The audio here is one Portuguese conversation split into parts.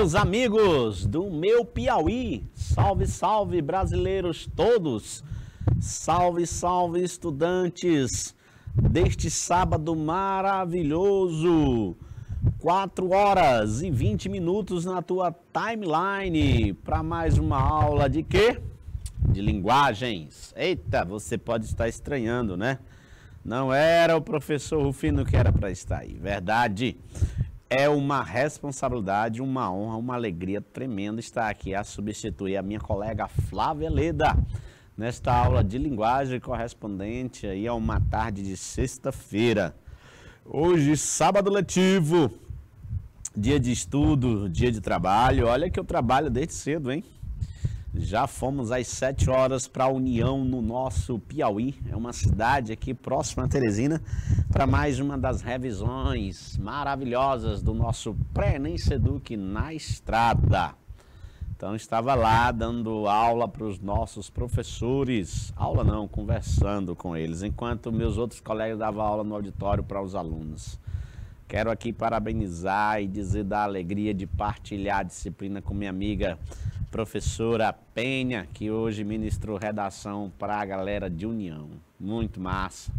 Meus amigos do meu Piauí, salve, salve brasileiros todos, salve, salve estudantes deste sábado maravilhoso, 4 horas e 20 minutos na tua timeline para mais uma aula de quê? De linguagens. Eita, você pode estar estranhando, né? Não era o professor Rufino que era para estar aí, verdade. É uma responsabilidade, uma honra, uma alegria tremenda estar aqui a substituir a minha colega Flávia Leda nesta aula de linguagem correspondente aí a uma tarde de sexta-feira. Hoje, sábado letivo, dia de estudo, dia de trabalho. Olha que eu trabalho desde cedo, hein? Já fomos às 7 horas para a União no nosso Piauí, é uma cidade aqui próxima a Teresina, para mais uma das revisões maravilhosas do nosso Prenem Seduc na estrada. Então estava lá dando aula para os nossos professores, aula não, conversando com eles, enquanto meus outros colegas davam aula no auditório para os alunos. Quero aqui parabenizar e dizer da alegria de partilhar a disciplina com minha amiga professora Penha, que hoje ministrou redação para a galera de União. Muito massa.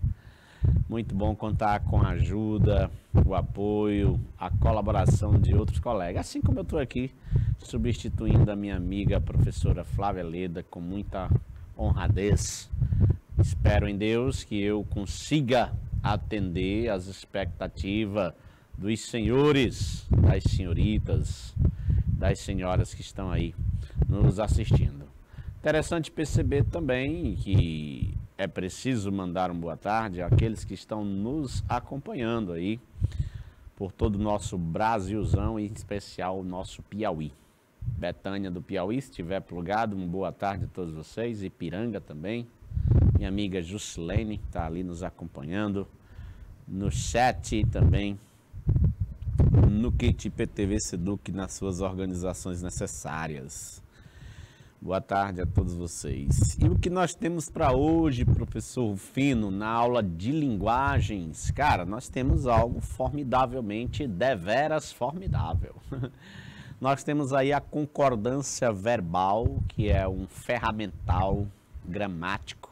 Muito bom contar com a ajuda, o apoio, a colaboração de outros colegas. Assim como eu estou aqui substituindo a minha amiga a professora Flávia Leda com muita honradez. Espero em Deus que eu consiga atender às expectativas dos senhores, das senhoritas, das senhoras que estão aí nos assistindo. Interessante perceber também que é preciso mandar um boa tarde àqueles que estão nos acompanhando aí por todo o nosso Brasilzão e em especial o nosso Piauí. Betânia do Piauí, se estiver plugado, uma boa tarde a todos vocês. Ipiranga também. Minha amiga Jusilene, que está ali nos acompanhando. No chat também. No Kit IPTV Seduc, nas suas organizações necessárias. Boa tarde a todos vocês. E o que nós temos para hoje, professor Fino, na aula de linguagens? Cara, nós temos algo formidavelmente, deveras formidável. nós temos aí a concordância verbal, que é um ferramental gramático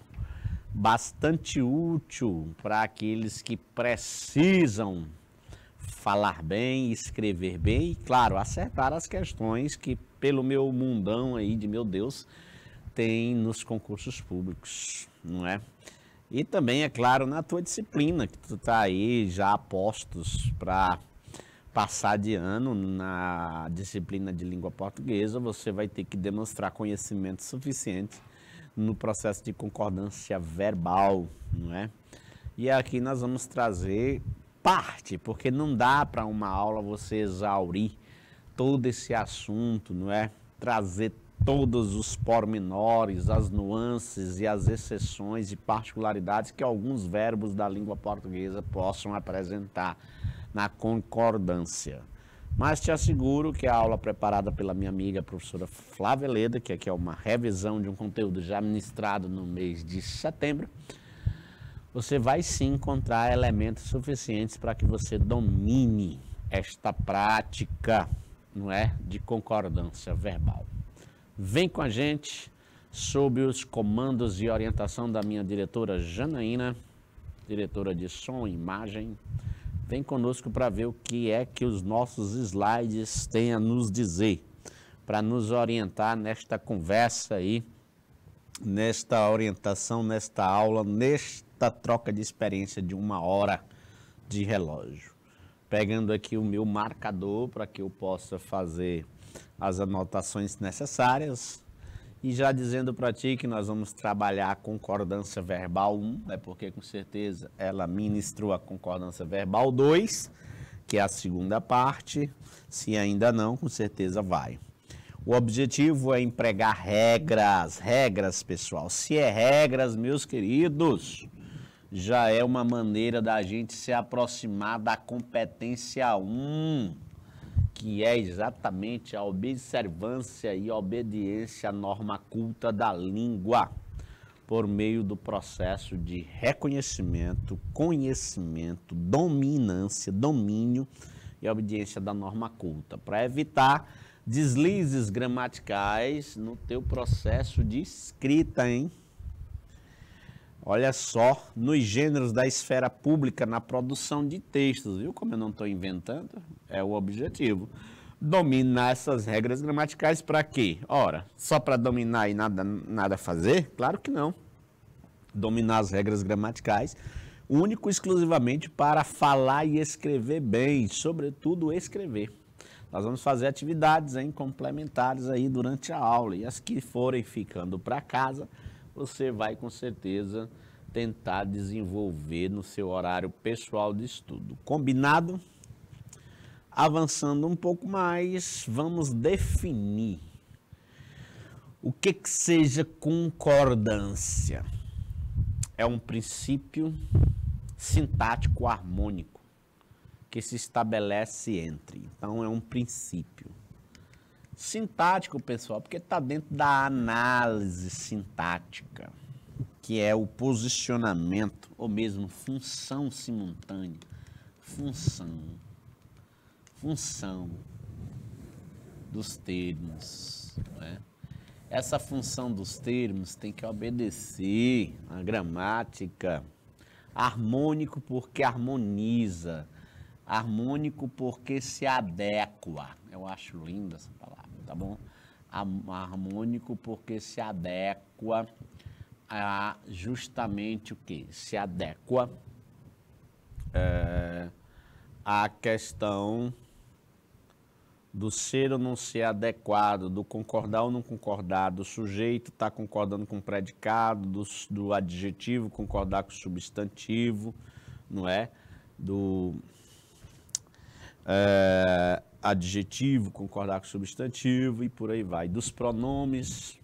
bastante útil para aqueles que precisam falar bem, escrever bem e, claro, acertar as questões que, pelo meu mundão aí de meu Deus, tem nos concursos públicos, não é? E também, é claro, na tua disciplina, que tu tá aí já a postos para passar de ano na disciplina de língua portuguesa, você vai ter que demonstrar conhecimento suficiente no processo de concordância verbal, não é? E aqui nós vamos trazer parte, porque não dá para uma aula você exaurir todo esse assunto, não é? Trazer todos os pormenores, as nuances e as exceções e particularidades que alguns verbos da língua portuguesa possam apresentar na concordância. Mas te asseguro que a aula preparada pela minha amiga a professora Flávia Leda, que aqui é uma revisão de um conteúdo já ministrado no mês de setembro, você vai sim encontrar elementos suficientes para que você domine esta prática, não é, de concordância verbal. Vem com a gente sob os comandos e orientação da minha diretora Janaína, diretora de som e imagem. Vem conosco para ver o que é que os nossos slides têm a nos dizer, para nos orientar nesta conversa aí, nesta orientação, nesta aula, neste da troca de experiência de uma hora de relógio. Pegando aqui o meu marcador para que eu possa fazer as anotações necessárias. E já dizendo para ti que nós vamos trabalhar a concordância verbal 1, é né, porque com certeza ela ministrou a concordância verbal 2, que é a segunda parte. Se ainda não, com certeza vai. O objetivo é empregar regras, regras, pessoal. Se é regras, meus queridos, já é uma maneira da gente se aproximar da competência 1, que é exatamente a observância e obediência à norma culta da língua, por meio do processo de reconhecimento, conhecimento, dominância, domínio e obediência da norma culta, para evitar deslizes gramaticais no teu processo de escrita, hein? Olha só, nos gêneros da esfera pública na produção de textos, viu? Como eu não estou inventando, é o objetivo. Dominar essas regras gramaticais para quê? Ora, só para dominar e nada, nada fazer? Claro que não. Dominar as regras gramaticais único exclusivamente para falar e escrever bem, sobretudo escrever. Nós vamos fazer atividades hein, complementares aí durante a aula e as que forem ficando para casa você vai com certeza tentar desenvolver no seu horário pessoal de estudo. Combinado? Avançando um pouco mais, vamos definir o que, que seja concordância. É um princípio sintático harmônico que se estabelece entre. Então, é um princípio. Sintático, pessoal, porque está dentro da análise sintática, que é o posicionamento, ou mesmo função simultânea. Função. Função dos termos. Né? Essa função dos termos tem que obedecer a gramática. Harmônico porque harmoniza. Harmônico porque se adequa. Eu acho linda essa tá bom? Harmônico porque se adequa a justamente o que? Se adequa é, à questão do ser ou não ser adequado, do concordar ou não concordar, do sujeito estar tá concordando com o predicado, do, do adjetivo concordar com o substantivo, não é? Do é, adjetivo, concordar com substantivo e por aí vai. Dos pronomes,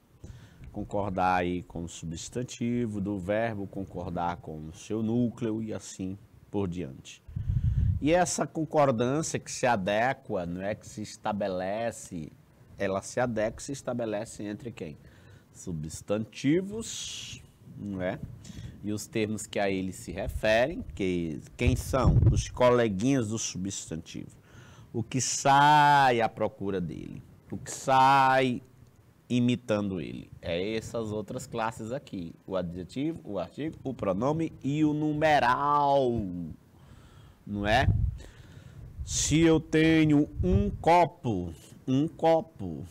concordar aí com o substantivo, do verbo concordar com o seu núcleo e assim por diante. E essa concordância que se adequa, não é que se estabelece, ela se adequa e se estabelece entre quem? Substantivos, não é? e os termos que a eles se referem, que, quem são os coleguinhas do substantivo, o que sai à procura dele, o que sai imitando ele. É essas outras classes aqui: o adjetivo, o artigo, o pronome e o numeral. Não é? Se eu tenho um copo, um copo,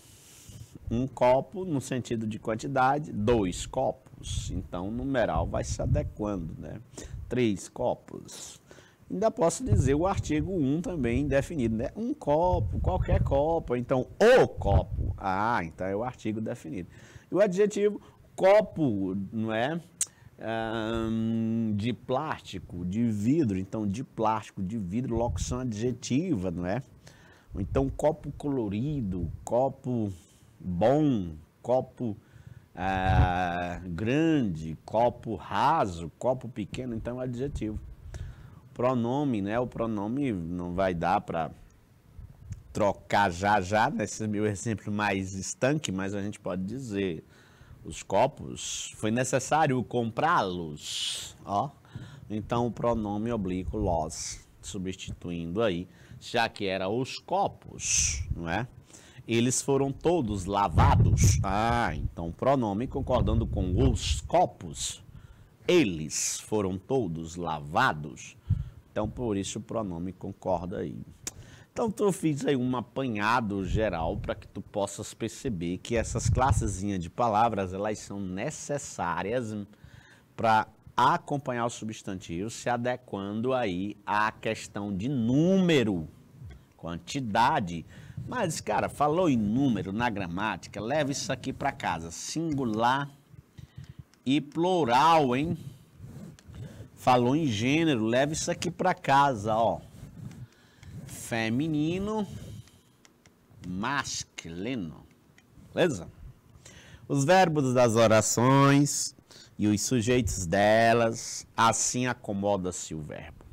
um copo no sentido de quantidade, dois copos copos. Então o numeral vai se adequando, né? Três copos. Ainda posso dizer o artigo 1 também definido, né? Um copo, qualquer copo. Então, o copo. Ah, então é o artigo definido. E o adjetivo copo, não é? Um, de plástico, de vidro. Então, de plástico, de vidro, locução adjetiva, não é? Então, copo colorido, copo bom, copo ah, grande, copo raso, copo pequeno, então é adjetivo. Pronome, né? O pronome não vai dar para trocar já já, nesse né? é meu exemplo mais estanque, mas a gente pode dizer os copos, foi necessário comprá-los, ó. Então o pronome oblíquo los, substituindo aí, já que era os copos, não é? eles foram todos lavados. Ah, então pronome concordando com os copos. Eles foram todos lavados. Então por isso o pronome concorda aí. Então eu fiz aí um apanhado geral para que tu possas perceber que essas classezinhas de palavras elas são necessárias para acompanhar o substantivo se adequando aí à questão de número, quantidade mas, cara, falou em número na gramática, leva isso aqui para casa. Singular e plural, hein? Falou em gênero, leva isso aqui para casa, ó. Feminino, masculino. Beleza? Os verbos das orações e os sujeitos delas, assim acomoda-se o verbo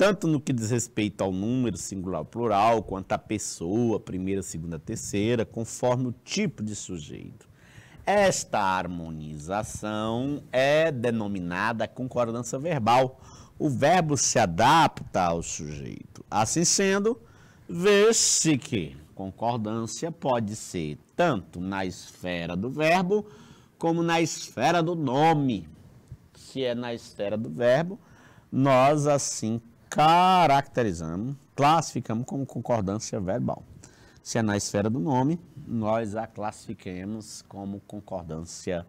tanto no que diz respeito ao número singular plural, quanto à pessoa, primeira, segunda, terceira, conforme o tipo de sujeito. Esta harmonização é denominada concordância verbal. O verbo se adapta ao sujeito. Assim sendo, vê-se que concordância pode ser tanto na esfera do verbo como na esfera do nome. Se é na esfera do verbo, nós assim caracterizamos, classificamos como concordância verbal. Se é na esfera do nome, nós a classifiquemos como concordância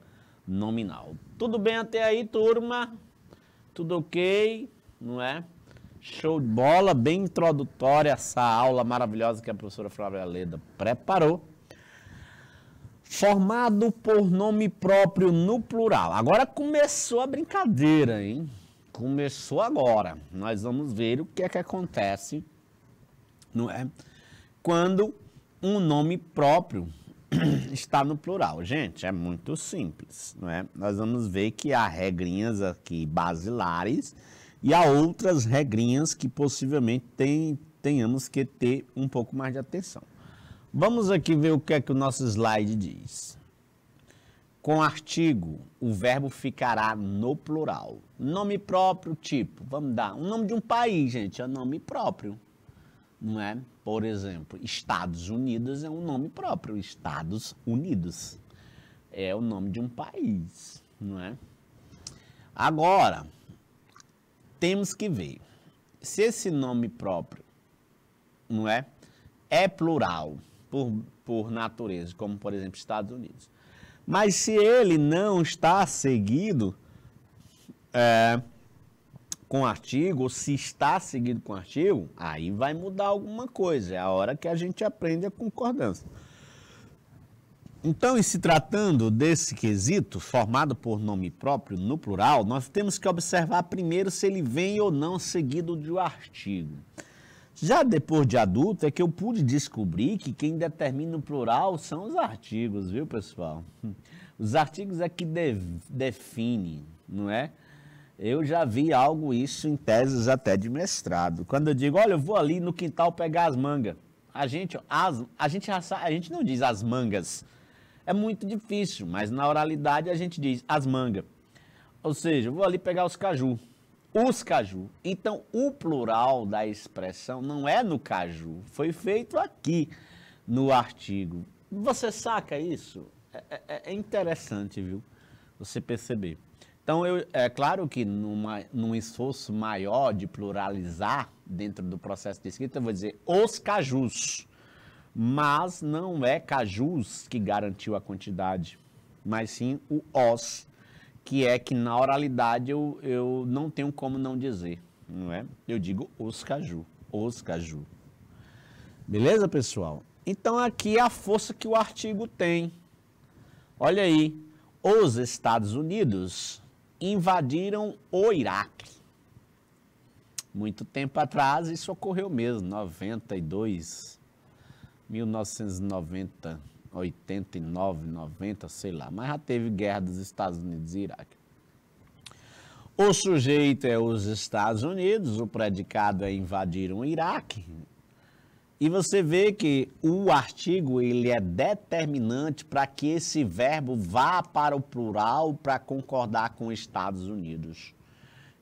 nominal. Tudo bem até aí, turma? Tudo ok? Não é? Show de bola, bem introdutória essa aula maravilhosa que a professora Flávia Leda preparou. Formado por nome próprio no plural. Agora começou a brincadeira, hein? começou agora. Nós vamos ver o que é que acontece, não é? Quando um nome próprio está no plural. Gente, é muito simples, não é? Nós vamos ver que há regrinhas aqui basilares e há outras regrinhas que possivelmente tem, tenhamos que ter um pouco mais de atenção. Vamos aqui ver o que é que o nosso slide diz. Com o artigo, o verbo ficará no plural. Nome próprio, tipo, vamos dar um nome de um país, gente, é nome próprio. Não é? Por exemplo, Estados Unidos é um nome próprio, Estados Unidos. É o nome de um país, não é? Agora, temos que ver se esse nome próprio, não é? É plural por, por natureza, como por exemplo Estados Unidos. Mas se ele não está seguido é, com artigo, ou se está seguido com artigo, aí vai mudar alguma coisa. É a hora que a gente aprende a concordância. Então, em se tratando desse quesito, formado por nome próprio no plural, nós temos que observar primeiro se ele vem ou não seguido de um artigo. Já depois de adulto é que eu pude descobrir que quem determina o plural são os artigos, viu, pessoal? Os artigos é que de, definem, não é? Eu já vi algo isso em teses até de mestrado. Quando eu digo, olha, eu vou ali no quintal pegar as mangas. A gente, as, a gente, a gente não diz as mangas. É muito difícil, mas na oralidade a gente diz as mangas. Ou seja, eu vou ali pegar os caju. Os caju. Então, o plural da expressão não é no caju, foi feito aqui no artigo. Você saca isso? É, é, é, é interessante, viu? Você perceber. Então, eu, é claro que numa, num esforço maior de pluralizar dentro do processo de escrita, eu vou dizer os cajus. Mas não é cajus que garantiu a quantidade, mas sim o os que é que na oralidade eu, eu não tenho como não dizer, não é? Eu digo os caju, os caju. Beleza, pessoal? Então aqui é a força que o artigo tem. Olha aí, os Estados Unidos invadiram o Iraque. Muito tempo atrás isso ocorreu mesmo, 92, 1990. 89, 90, sei lá, mas já teve guerra dos Estados Unidos e Iraque. O sujeito é os Estados Unidos, o predicado é invadir o Iraque. E você vê que o artigo ele é determinante para que esse verbo vá para o plural para concordar com Estados Unidos,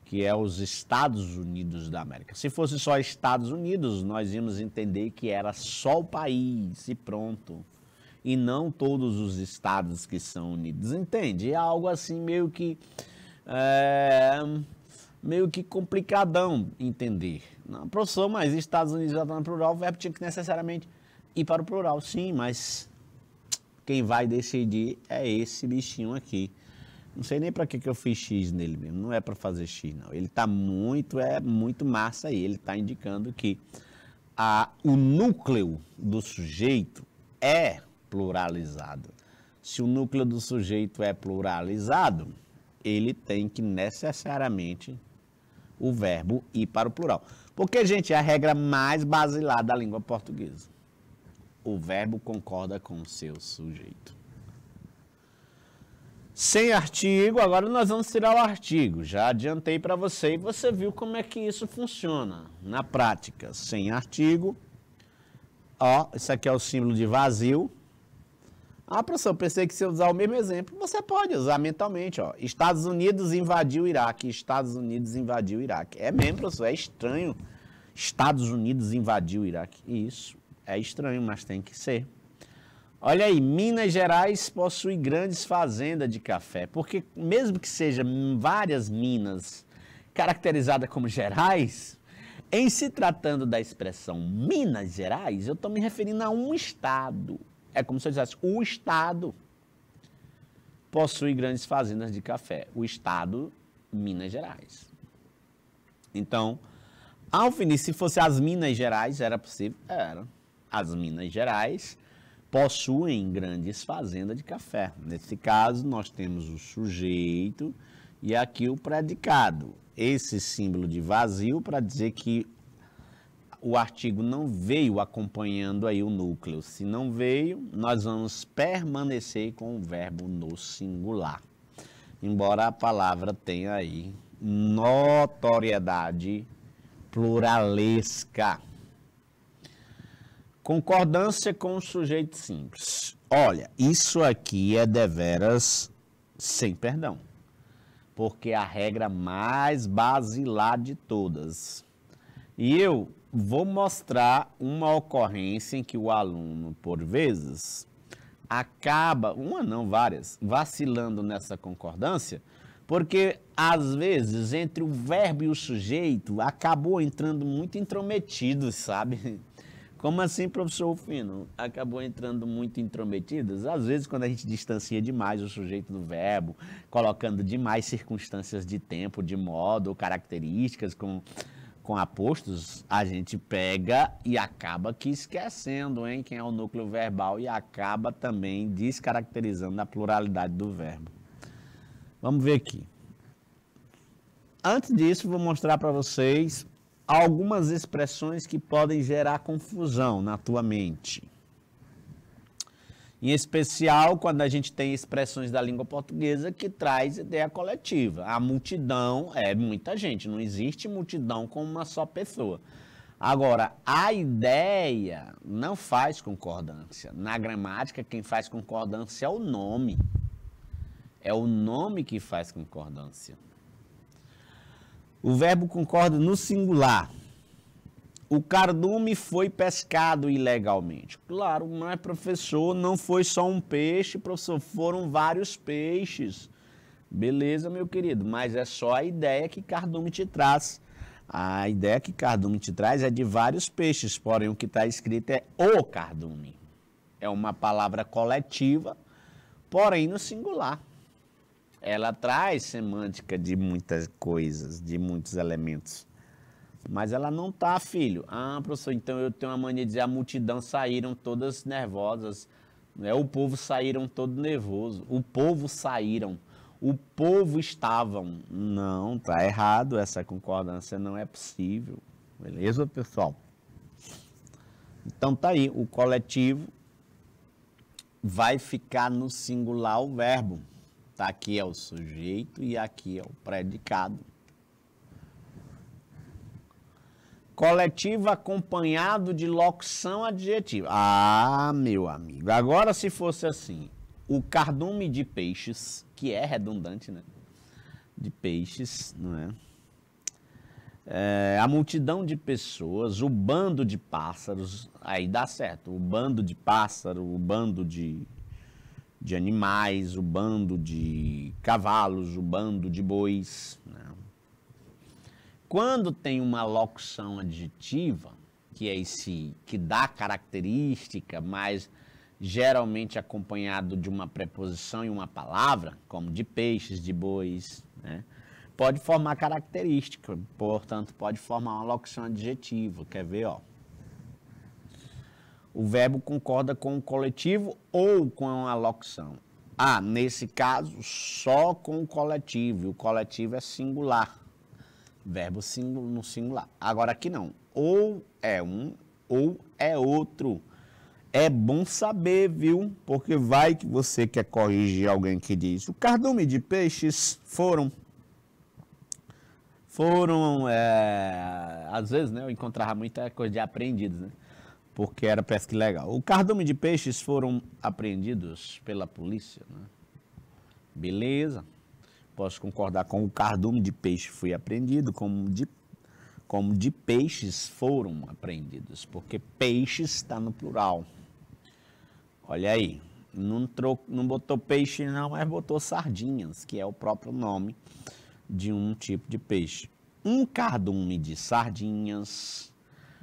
que é os Estados Unidos da América. Se fosse só Estados Unidos, nós íamos entender que era só o país e pronto e não todos os estados que são unidos. Entende? É algo assim meio que. É, meio que complicadão entender. Não, professor, mas Estados Unidos já está no plural, o verbo tinha que necessariamente ir para o plural. Sim, mas quem vai decidir é esse bichinho aqui. Não sei nem para que, que eu fiz X nele mesmo. Não é para fazer X, não. Ele está muito, é muito massa aí. Ele está indicando que a, o núcleo do sujeito é pluralizado. Se o núcleo do sujeito é pluralizado, ele tem que necessariamente o verbo ir para o plural. Porque, gente, é a regra mais basilar da língua portuguesa. O verbo concorda com o seu sujeito. Sem artigo, agora nós vamos tirar o artigo. Já adiantei para você e você viu como é que isso funciona na prática. Sem artigo, ó, isso aqui é o símbolo de vazio. Ah, professor, pensei que se eu usar o mesmo exemplo, você pode usar mentalmente, ó. Estados Unidos invadiu o Iraque, Estados Unidos invadiu o Iraque. É mesmo, professor, é estranho. Estados Unidos invadiu o Iraque. Isso é estranho, mas tem que ser. Olha aí, Minas Gerais possui grandes fazendas de café, porque mesmo que seja várias minas caracterizada como Gerais, em se tratando da expressão Minas Gerais, eu estou me referindo a um estado. É como se eu dissesse, o Estado possui grandes fazendas de café. O Estado, Minas Gerais. Então, Alfine, se fosse as Minas Gerais, era possível? Era. As Minas Gerais possuem grandes fazendas de café. Nesse caso, nós temos o sujeito e aqui o predicado. Esse símbolo de vazio para dizer que o artigo não veio acompanhando aí o núcleo. Se não veio, nós vamos permanecer com o verbo no singular. Embora a palavra tenha aí notoriedade pluralesca. Concordância com o sujeito simples. Olha, isso aqui é deveras sem perdão, porque é a regra mais basilar de todas. E eu vou mostrar uma ocorrência em que o aluno, por vezes, acaba, uma não, várias, vacilando nessa concordância, porque às vezes entre o verbo e o sujeito acabou entrando muito intrometido, sabe? Como assim, professor Fino? Acabou entrando muito intrometidas? Às vezes, quando a gente distancia demais o sujeito do verbo, colocando demais circunstâncias de tempo, de modo, ou características, com com apostos, a gente pega e acaba que esquecendo, hein, quem é o núcleo verbal e acaba também descaracterizando a pluralidade do verbo. Vamos ver aqui. Antes disso, vou mostrar para vocês algumas expressões que podem gerar confusão na tua mente. Em especial quando a gente tem expressões da língua portuguesa que traz ideia coletiva. A multidão é muita gente, não existe multidão com uma só pessoa. Agora, a ideia não faz concordância. Na gramática, quem faz concordância é o nome. É o nome que faz concordância. O verbo concorda no singular. O cardume foi pescado ilegalmente. Claro, mas professor, não foi só um peixe, professor, foram vários peixes. Beleza, meu querido, mas é só a ideia que cardume te traz. A ideia que cardume te traz é de vários peixes, porém o que está escrito é o cardume. É uma palavra coletiva, porém no singular. Ela traz semântica de muitas coisas, de muitos elementos. Mas ela não tá, filho. Ah, professor, então eu tenho uma mania de dizer a multidão saíram todas nervosas. é O povo saíram todo nervoso. O povo saíram. O povo estavam. Não, tá errado essa concordância, não é possível. Beleza, pessoal? Então tá aí, o coletivo vai ficar no singular o verbo. Tá aqui é o sujeito e aqui é o predicado. Coletivo acompanhado de locução adjetiva. Ah, meu amigo. Agora, se fosse assim, o cardume de peixes, que é redundante, né? De peixes, não é? é a multidão de pessoas, o bando de pássaros, aí dá certo. O bando de pássaro, o bando de, de animais, o bando de cavalos, o bando de bois. não. Né? Quando tem uma locução adjetiva, que é esse que dá característica, mas geralmente acompanhado de uma preposição e uma palavra, como de peixes, de bois, né? pode formar característica, portanto, pode formar uma locução adjetiva. Quer ver, ó? O verbo concorda com o coletivo ou com a locução. Ah, nesse caso, só com o coletivo. E o coletivo é singular. Verbo singular, no singular. Agora aqui não. Ou é um ou é outro. É bom saber, viu? Porque vai que você quer corrigir alguém que diz: o cardume de peixes foram. Foram. É... Às vezes, né? Eu encontrava muita coisa de apreendidos, né? Porque era pesca ilegal. O cardume de peixes foram apreendidos pela polícia, né? Beleza posso concordar com o cardume de peixe foi apreendido, como de, como de peixes foram apreendidos, porque peixes está no plural. Olha aí, não, trou- não botou peixe não, mas botou sardinhas, que é o próprio nome de um tipo de peixe. Um cardume de sardinhas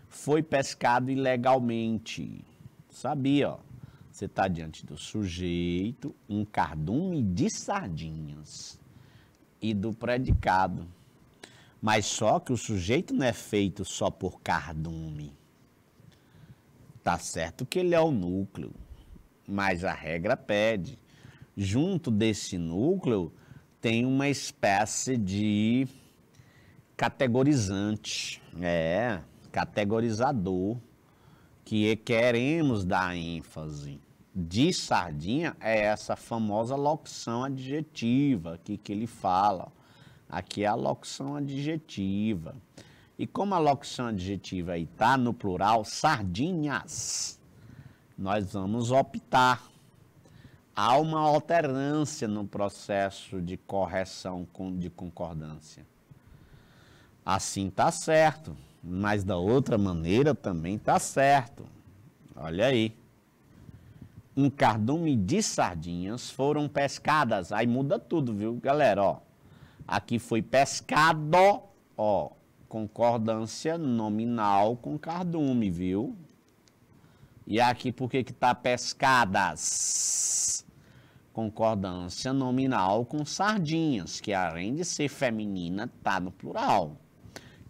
foi pescado ilegalmente. Sabia, ó. Você está diante do sujeito, um cardume de sardinhas e do predicado. Mas só que o sujeito não é feito só por cardume. Tá certo que ele é o núcleo, mas a regra pede. Junto desse núcleo tem uma espécie de categorizante, é, categorizador, que queremos dar ênfase de sardinha é essa famosa locução adjetiva aqui que ele fala. Aqui é a locução adjetiva. E como a locução adjetiva está no plural, sardinhas, nós vamos optar. Há uma alterância no processo de correção de concordância. Assim está certo, mas da outra maneira também está certo. Olha aí um cardume de sardinhas foram pescadas. Aí muda tudo, viu, galera? Ó, aqui foi pescado, ó, concordância nominal com cardume, viu? E aqui por que que tá pescadas? Concordância nominal com sardinhas, que além de ser feminina, tá no plural.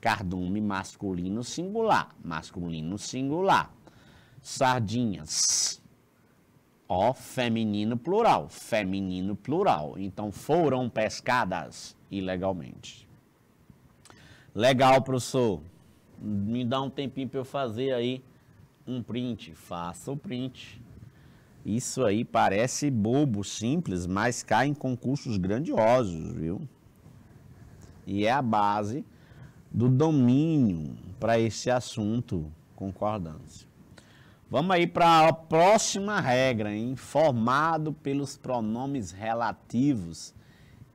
Cardume masculino singular, masculino singular. Sardinhas Ó, feminino plural, feminino plural. Então foram pescadas ilegalmente. Legal, professor. Me dá um tempinho para eu fazer aí um print. Faça o print. Isso aí parece bobo, simples, mas cai em concursos grandiosos, viu? E é a base do domínio para esse assunto concordância. Vamos aí para a próxima regra, hein? formado pelos pronomes relativos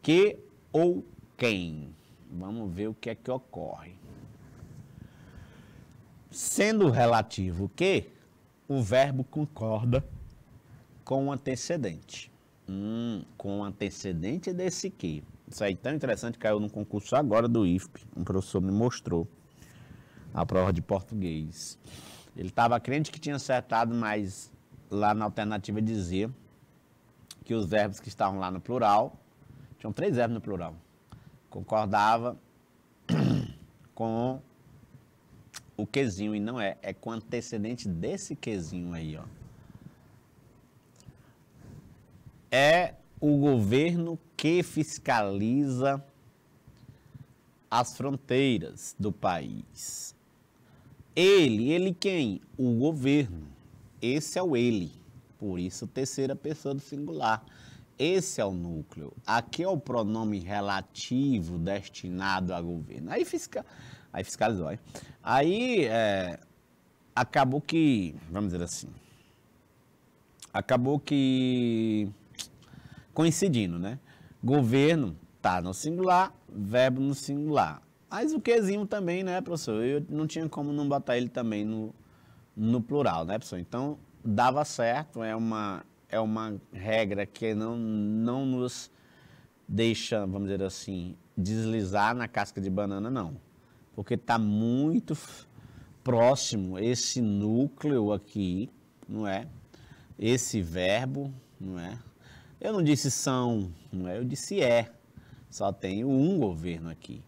que ou quem. Vamos ver o que é que ocorre. Sendo relativo que, o verbo concorda com o antecedente. Hum, com o antecedente desse que. Isso aí é tão interessante, caiu no concurso agora do IFP. Um professor me mostrou a prova de português. Ele estava crente que tinha acertado, mas lá na alternativa dizia que os verbos que estavam lá no plural, tinham três verbos no plural, concordava com o quezinho, e não é, é com antecedente desse quezinho aí, ó. É o governo que fiscaliza as fronteiras do país. Ele, ele quem? O governo. Esse é o ele. Por isso, terceira pessoa do singular. Esse é o núcleo. Aqui é o pronome relativo destinado a governo. Aí, fisca... aí fiscalizou. Aí, aí é... acabou que, vamos dizer assim, acabou que coincidindo, né? Governo tá no singular, verbo no singular. Mas o quezinho também, né, professor? Eu não tinha como não botar ele também no, no plural, né, professor? Então, dava certo, é uma, é uma regra que não, não nos deixa, vamos dizer assim, deslizar na casca de banana, não. Porque está muito próximo esse núcleo aqui, não é? Esse verbo, não é? Eu não disse são, não é? Eu disse é. Só tem um governo aqui.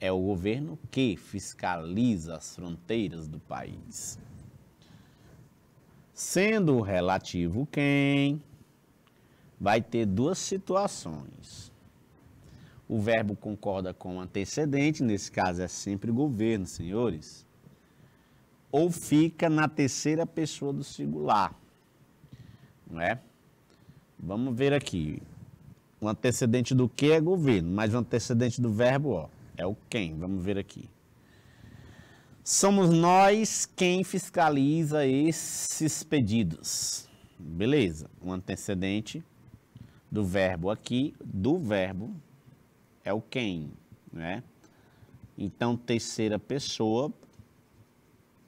É o governo que fiscaliza as fronteiras do país. Sendo o relativo quem, vai ter duas situações. O verbo concorda com o antecedente, nesse caso é sempre governo, senhores. Ou fica na terceira pessoa do singular. Não é? Vamos ver aqui. O antecedente do que é governo, mas o antecedente do verbo, ó. É o quem, vamos ver aqui. Somos nós quem fiscaliza esses pedidos. Beleza, o um antecedente do verbo aqui, do verbo, é o quem, né? Então, terceira pessoa,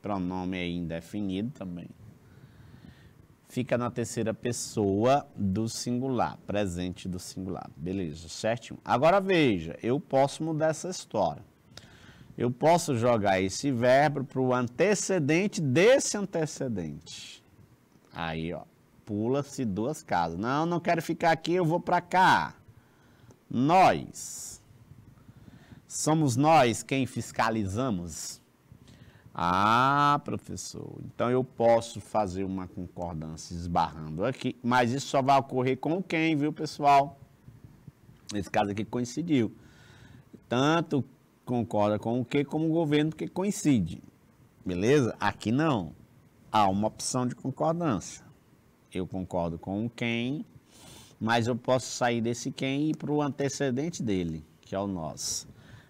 pronome aí indefinido também fica na terceira pessoa do singular, presente do singular. Beleza, certinho. Agora veja, eu posso mudar essa história. Eu posso jogar esse verbo para o antecedente desse antecedente. Aí, ó, pula-se duas casas. Não, não quero ficar aqui, eu vou para cá. Nós. Somos nós quem fiscalizamos ah, professor, então eu posso fazer uma concordância esbarrando aqui, mas isso só vai ocorrer com quem, viu, pessoal? Nesse caso aqui coincidiu. Tanto concorda com o que como o governo que coincide. Beleza? Aqui não. Há uma opção de concordância. Eu concordo com o quem, mas eu posso sair desse quem e ir para o antecedente dele, que é o nós.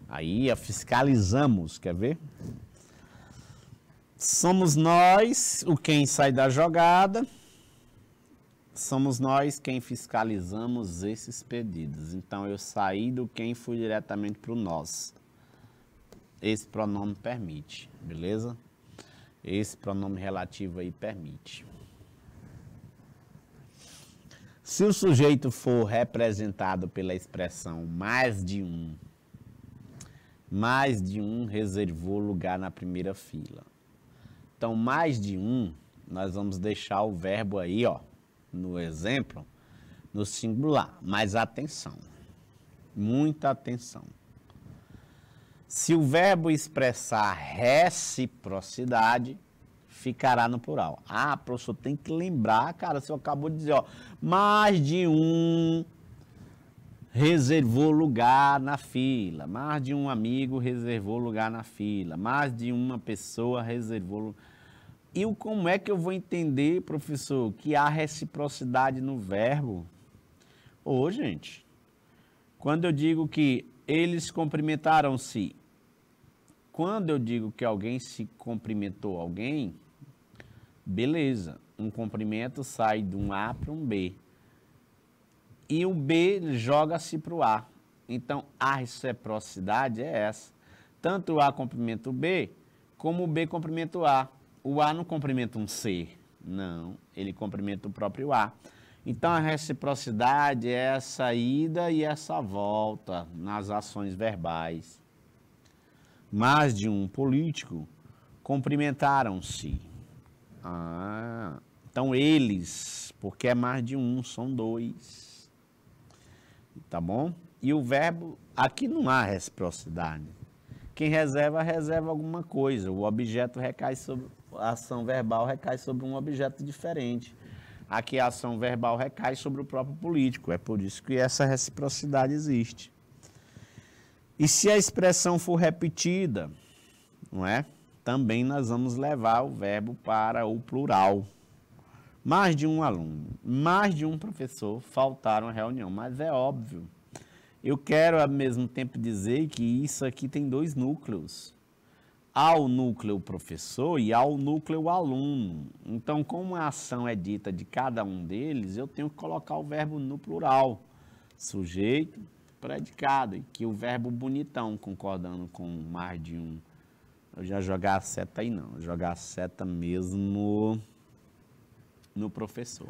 Aí a fiscalizamos, quer ver? Somos nós o quem sai da jogada, somos nós quem fiscalizamos esses pedidos. Então eu saí do quem fui diretamente para o nós. Esse pronome permite, beleza? Esse pronome relativo aí permite. Se o sujeito for representado pela expressão mais de um, mais de um reservou lugar na primeira fila. Então, mais de um, nós vamos deixar o verbo aí, ó, no exemplo, no singular. Mas atenção, muita atenção. Se o verbo expressar reciprocidade, ficará no plural. Ah, professor, tem que lembrar, cara, você acabou de dizer, ó, mais de um reservou lugar na fila, mais de um amigo reservou lugar na fila, mais de uma pessoa reservou lugar e o, como é que eu vou entender, professor, que há reciprocidade no verbo? Ô, oh, gente, quando eu digo que eles cumprimentaram-se, quando eu digo que alguém se cumprimentou alguém, beleza, um cumprimento sai de um A para um B. E o B joga-se para o A. Então, a reciprocidade é essa. Tanto o A cumprimenta o B, como o B cumprimenta o A o A não cumprimenta um C. Não, ele cumprimenta o próprio A. Então, a reciprocidade é essa ida e essa volta nas ações verbais. Mais de um político cumprimentaram-se. Ah, então, eles, porque é mais de um, são dois. Tá bom? E o verbo, aqui não há reciprocidade. Quem reserva, reserva alguma coisa. O objeto recai sobre a ação verbal recai sobre um objeto diferente. Aqui a ação verbal recai sobre o próprio político. É por isso que essa reciprocidade existe. E se a expressão for repetida, não é? Também nós vamos levar o verbo para o plural. Mais de um aluno, mais de um professor faltaram à reunião, mas é óbvio. Eu quero ao mesmo tempo dizer que isso aqui tem dois núcleos ao núcleo professor e ao núcleo aluno. Então, como a ação é dita de cada um deles, eu tenho que colocar o verbo no plural, sujeito, predicado, e que o verbo bonitão, concordando com mais de um. Eu já jogar a seta aí não, jogar a seta mesmo no professor.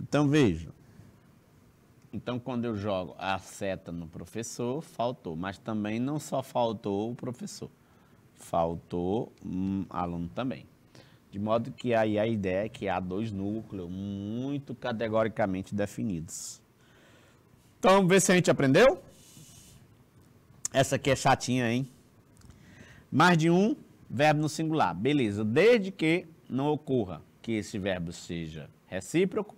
Então, veja. Então, quando eu jogo a seta no professor, faltou, mas também não só faltou o professor faltou um aluno também. De modo que aí a ideia é que há dois núcleos muito categoricamente definidos. Então, vamos ver se a gente aprendeu. Essa aqui é chatinha, hein? Mais de um verbo no singular. Beleza, desde que não ocorra que esse verbo seja recíproco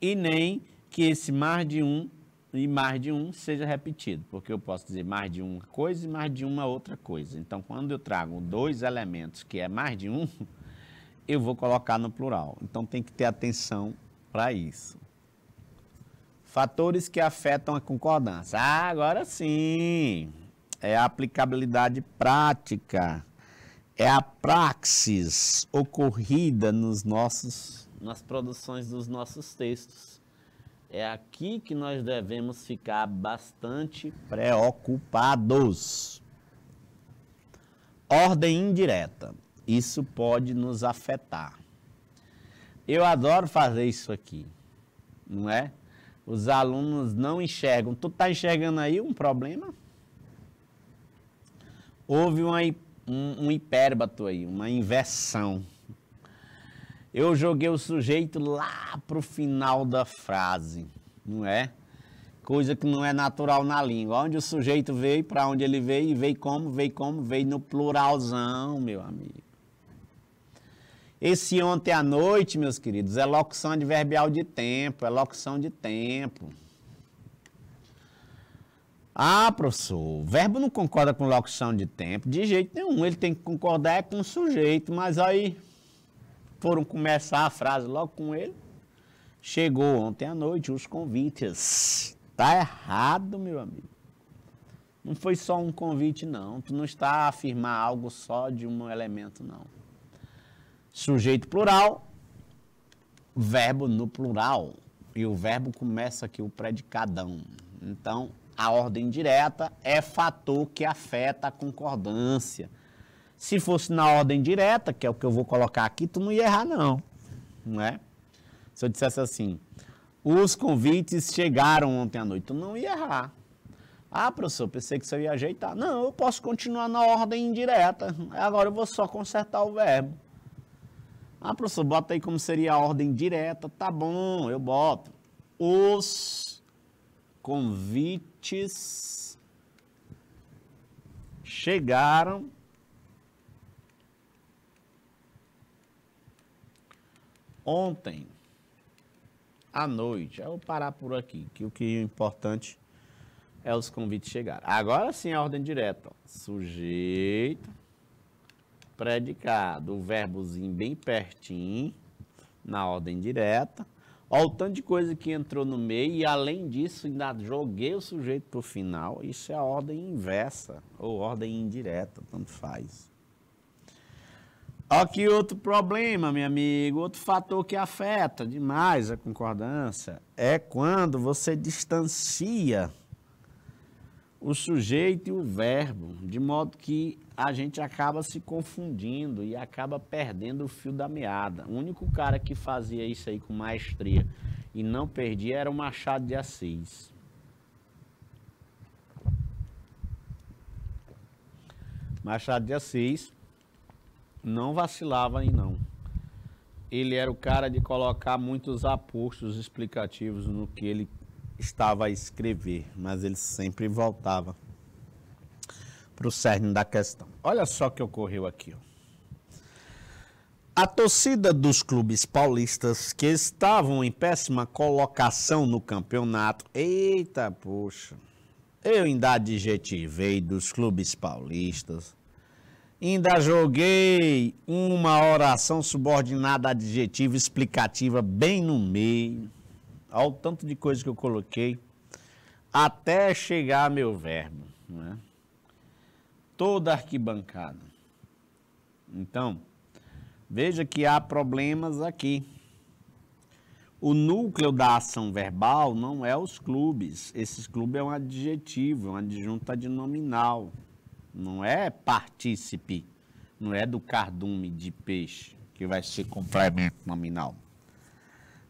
e nem que esse mais de um e mais de um seja repetido, porque eu posso dizer mais de uma coisa e mais de uma outra coisa. Então, quando eu trago dois elementos que é mais de um, eu vou colocar no plural. Então, tem que ter atenção para isso. Fatores que afetam a concordância. Ah, agora sim! É a aplicabilidade prática, é a praxis ocorrida nos nossos, nas produções dos nossos textos. É aqui que nós devemos ficar bastante preocupados. Ordem indireta. Isso pode nos afetar. Eu adoro fazer isso aqui, não é? Os alunos não enxergam. Tu tá enxergando aí um problema? Houve uma, um, um hipérbato aí, uma inversão. Eu joguei o sujeito lá pro final da frase, não é? Coisa que não é natural na língua. Onde o sujeito veio, para onde ele veio, e veio como, veio como, veio no pluralzão, meu amigo. Esse ontem à noite, meus queridos, é locução adverbial de tempo, é locução de tempo. Ah, professor, o verbo não concorda com locução de tempo de jeito nenhum. Ele tem que concordar é com o sujeito, mas aí foram começar a frase logo com ele. Chegou ontem à noite os convites. Tá errado, meu amigo. Não foi só um convite, não. Tu não está a afirmar algo só de um elemento, não. Sujeito plural, verbo no plural. E o verbo começa aqui o predicadão. Então, a ordem direta é fator que afeta a concordância se fosse na ordem direta, que é o que eu vou colocar aqui, tu não ia errar, não. Não é? Se eu dissesse assim, os convites chegaram ontem à noite, tu não ia errar. Ah, professor, pensei que você ia ajeitar. Não, eu posso continuar na ordem indireta. Agora eu vou só consertar o verbo. Ah, professor, bota aí como seria a ordem direta. Tá bom, eu boto. Os convites chegaram Ontem à noite, eu vou parar por aqui, que o que é importante é os convites chegarem. Agora sim a ordem direta. Sujeito, predicado, o verbozinho bem pertinho, na ordem direta. Olha o tanto de coisa que entrou no meio e, além disso, ainda joguei o sujeito para o final. Isso é a ordem inversa ou ordem indireta, tanto faz. Aqui outro problema, meu amigo, outro fator que afeta demais a concordância é quando você distancia o sujeito e o verbo, de modo que a gente acaba se confundindo e acaba perdendo o fio da meada. O único cara que fazia isso aí com maestria e não perdia era o Machado de Assis. Machado de Assis não vacilava em não. Ele era o cara de colocar muitos apostos explicativos no que ele estava a escrever, mas ele sempre voltava para o cerne da questão. Olha só o que ocorreu aqui. Ó. A torcida dos clubes paulistas que estavam em péssima colocação no campeonato. Eita, poxa. Eu ainda adjetivei dos clubes paulistas Ainda joguei uma oração subordinada adjetiva explicativa bem no meio. Olha o tanto de coisa que eu coloquei até chegar meu verbo. Né? Toda arquibancada. Então, veja que há problemas aqui. O núcleo da ação verbal não é os clubes. esses clubes é um adjetivo, é um adjunto adnominal não é partícipe, não é do cardume de peixe que vai ser complemento nominal.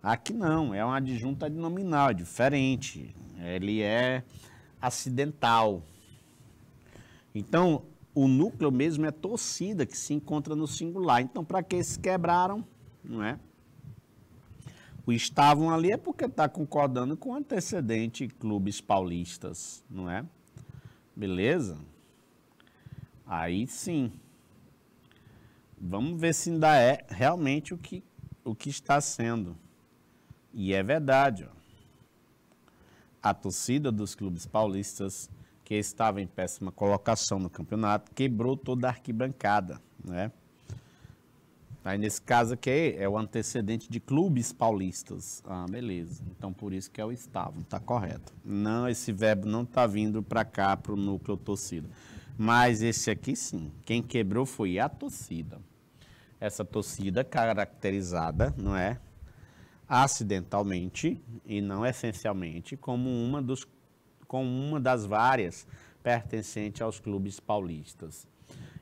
Aqui não, é uma adjunta de nominal, é diferente. Ele é acidental. Então, o núcleo mesmo é torcida que se encontra no singular. Então, para que se quebraram, não é? O estavam ali é porque está concordando com o antecedente clubes paulistas, não é? Beleza? Aí sim. Vamos ver se ainda é realmente o que, o que está sendo. E é verdade. Ó. A torcida dos clubes paulistas, que estava em péssima colocação no campeonato, quebrou toda a arquibancada. Né? Aí nesse caso aqui é o antecedente de clubes paulistas. Ah, beleza. Então por isso que é o estavam, tá correto. Não, esse verbo não tá vindo para cá, para o núcleo torcida. Mas esse aqui sim, quem quebrou foi a torcida. Essa torcida caracterizada, não é? Acidentalmente e não essencialmente, como uma, dos, como uma das várias pertencente aos clubes paulistas.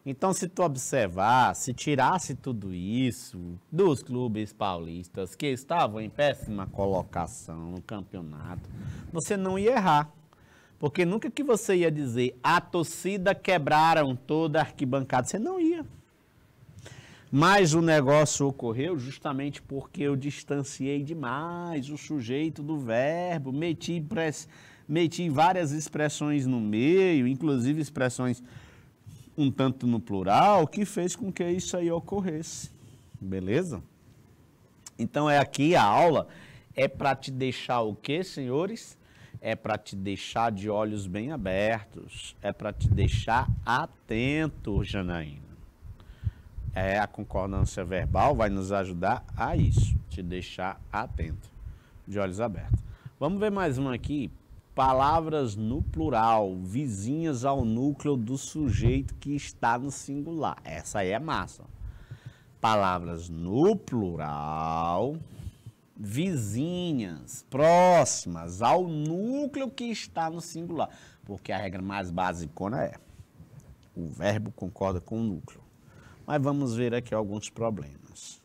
Então, se tu observar, se tirasse tudo isso dos clubes paulistas que estavam em péssima colocação no campeonato, você não ia errar. Porque nunca que você ia dizer a torcida quebraram toda a arquibancada, você não ia. Mas o negócio ocorreu justamente porque eu distanciei demais o sujeito do verbo, meti, press, meti várias expressões no meio, inclusive expressões um tanto no plural, que fez com que isso aí ocorresse. Beleza? Então é aqui a aula é para te deixar o quê, senhores? é para te deixar de olhos bem abertos, é para te deixar atento, Janaína. É a concordância verbal vai nos ajudar a isso, te deixar atento, de olhos abertos. Vamos ver mais uma aqui. Palavras no plural, vizinhas ao núcleo do sujeito que está no singular. Essa aí é massa. Palavras no plural, vizinhas, próximas ao núcleo que está no singular. Porque a regra mais básica é o verbo concorda com o núcleo. Mas vamos ver aqui alguns problemas.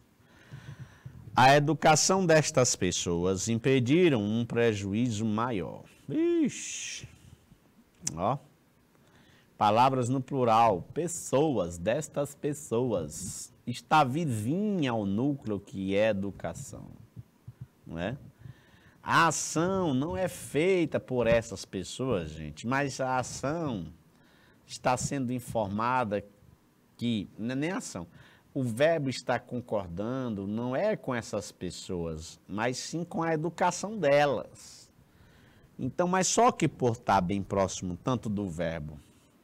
A educação destas pessoas impediram um prejuízo maior. Ixi. Ó. Palavras no plural, pessoas, destas pessoas. Está vizinha ao núcleo que é educação não é? A ação não é feita por essas pessoas, gente, mas a ação está sendo informada que não é nem ação. O verbo está concordando não é com essas pessoas, mas sim com a educação delas. Então, mas só que por estar tá bem próximo tanto do verbo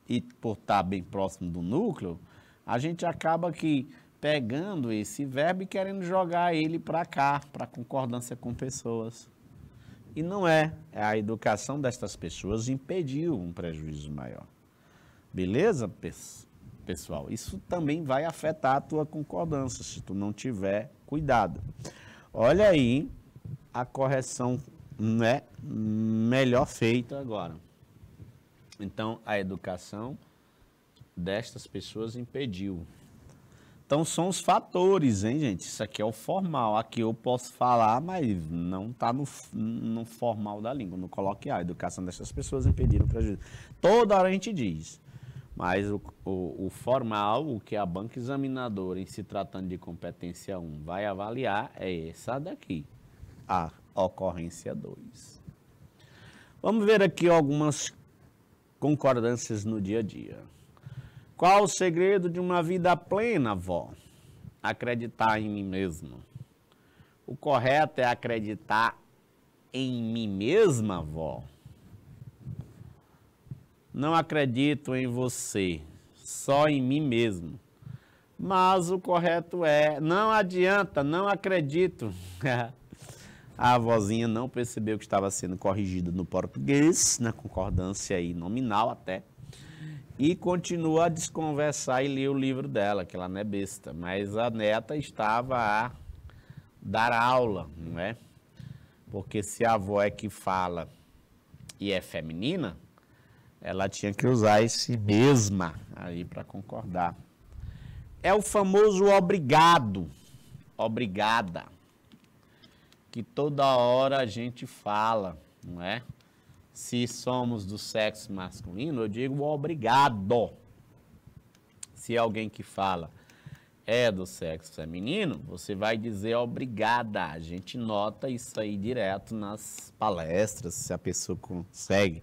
e por estar tá bem próximo do núcleo, a gente acaba que pegando esse verbo e querendo jogar ele para cá, para concordância com pessoas. E não é. é a educação destas pessoas impediu um prejuízo maior. Beleza, pessoal? Isso também vai afetar a tua concordância, se tu não tiver cuidado. Olha aí a correção né, melhor feita agora. Então, a educação destas pessoas impediu então são os fatores, hein, gente? Isso aqui é o formal. Aqui eu posso falar, mas não está no, no formal da língua, no coloquial. A educação dessas pessoas impediram o prejuízo. Toda hora a gente diz. Mas o, o, o, formal, o que a banca examinadora, em se tratando de competência 1, vai avaliar é essa daqui, a ocorrência 2. Vamos ver aqui algumas concordâncias no dia a dia. Qual o segredo de uma vida plena, vó? Acreditar em mim mesmo. O correto é acreditar em mim mesma, vó. Não acredito em você, só em mim mesmo. Mas o correto é, não adianta, não acredito. A vozinha não percebeu que estava sendo corrigida no português, na concordância aí nominal até e continua a desconversar e ler o livro dela, que ela não é besta. Mas a neta estava a dar aula, não é? Porque se a avó é que fala e é feminina, ela tinha que usar esse mesma aí para concordar. É o famoso obrigado, obrigada, que toda hora a gente fala, não é? se somos do sexo masculino, eu digo obrigado. Se alguém que fala é do sexo feminino, você vai dizer obrigada. A gente nota isso aí direto nas palestras, se a pessoa consegue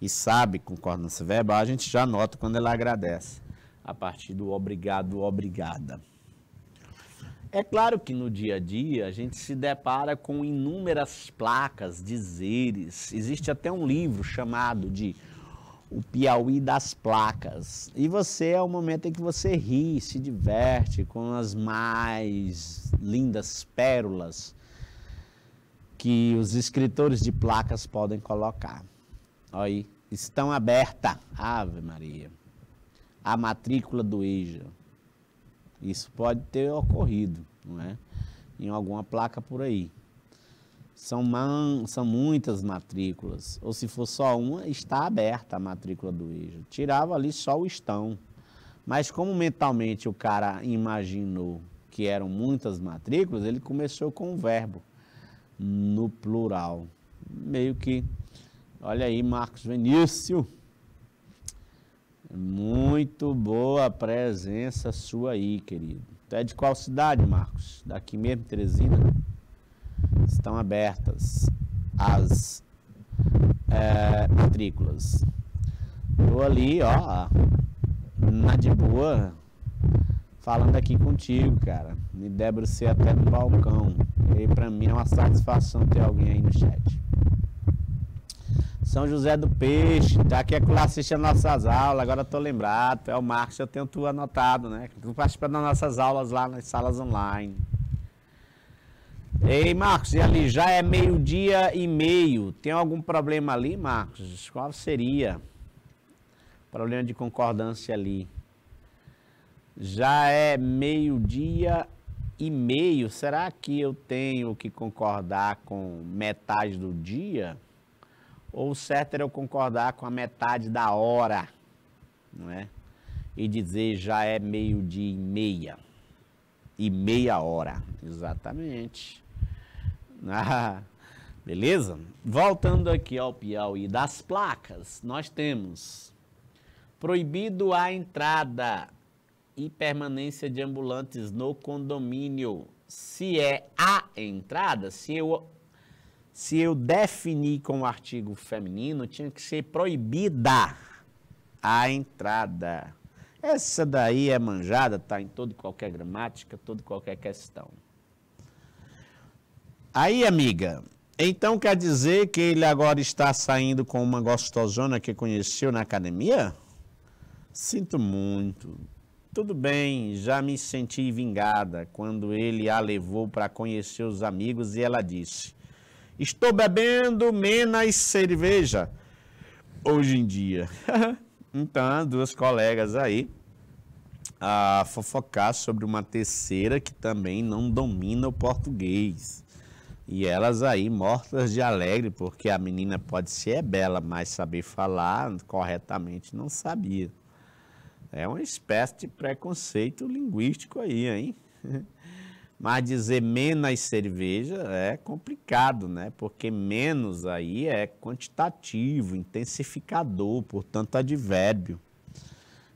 e sabe concordância verbal, a gente já nota quando ela agradece. A partir do obrigado, obrigada. É claro que no dia a dia a gente se depara com inúmeras placas, dizeres. Existe até um livro chamado de O Piauí das Placas. E você é o momento em que você ri, se diverte com as mais lindas pérolas que os escritores de placas podem colocar. Olha aí, estão aberta, Ave Maria, a matrícula do EJA isso pode ter ocorrido, não é? Em alguma placa por aí. São, man, são muitas matrículas, ou se for só uma, está aberta a matrícula do EJA. Tirava ali só o estão. Mas como mentalmente o cara imaginou que eram muitas matrículas, ele começou com o verbo no plural. Meio que, olha aí, Marcos Vinícius. Muito boa presença sua aí, querido. Tu é de qual cidade, Marcos? Daqui mesmo, Teresina? Estão abertas as é, matrículas. Estou ali, ó, na de boa, falando aqui contigo, cara. Me debrucei até no balcão. E para mim é uma satisfação ter alguém aí no chat. São José do Peixe, tá aqui é que assiste as nossas aulas, agora estou lembrado, tu é o Marcos, eu tenho tu anotado, né? Tu participa das nossas aulas lá nas salas online. Ei, Marcos, e ali já é meio-dia e meio. Tem algum problema ali, Marcos? Qual seria? Problema de concordância ali. Já é meio-dia e meio. Será que eu tenho que concordar com metade do dia? Ou o certo era eu concordar com a metade da hora, não é? E dizer já é meio-dia e meia. E meia hora, exatamente. Ah, beleza? Voltando aqui ao Piauí das placas, nós temos proibido a entrada e permanência de ambulantes no condomínio. Se é a entrada, se eu é se eu definir como artigo feminino, tinha que ser proibida a entrada. Essa daí é manjada, está em toda qualquer gramática, toda qualquer questão. Aí, amiga, então quer dizer que ele agora está saindo com uma gostosona que conheceu na academia? Sinto muito. Tudo bem, já me senti vingada quando ele a levou para conhecer os amigos e ela disse: Estou bebendo menos cerveja hoje em dia. então, duas colegas aí a fofocar sobre uma terceira que também não domina o português. E elas aí mortas de alegre, porque a menina pode ser é bela, mas saber falar corretamente não sabia. É uma espécie de preconceito linguístico aí, hein? Mas dizer menos cerveja é complicado, né? Porque menos aí é quantitativo, intensificador, portanto, advérbio.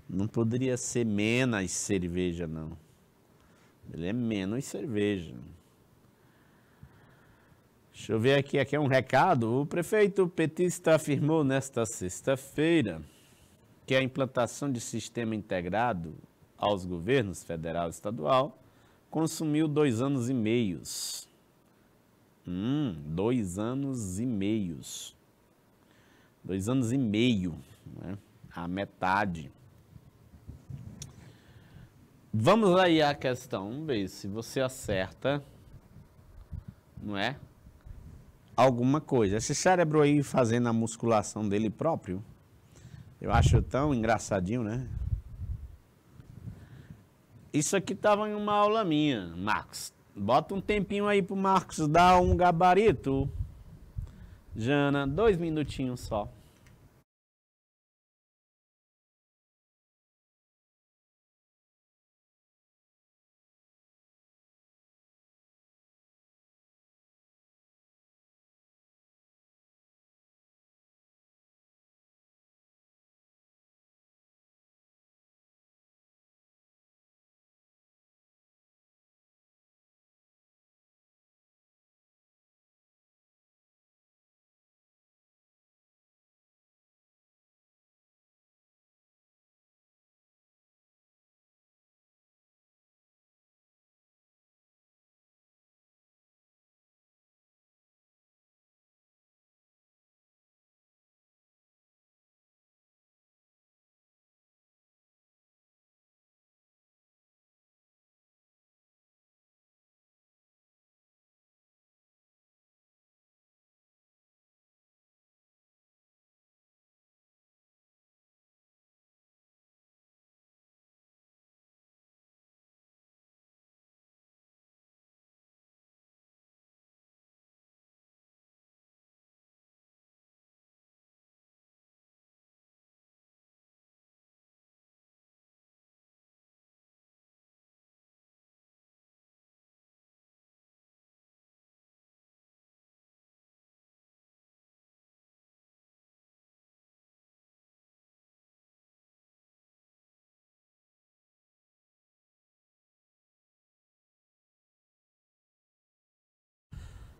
Não poderia ser menos cerveja, não. Ele é menos cerveja. Deixa eu ver aqui, aqui é um recado. O prefeito petista afirmou nesta sexta-feira que a implantação de sistema integrado aos governos federal e estadual consumiu dois anos e meios. Hum, dois anos e meios. Dois anos e meio, né? a metade. Vamos aí à questão, ver se você acerta, não é? Alguma coisa. Esse cérebro aí fazendo a musculação dele próprio, eu acho tão engraçadinho, né? Isso aqui estava em uma aula minha, Marcos. Bota um tempinho aí pro Marcos dar um gabarito. Jana, dois minutinhos só.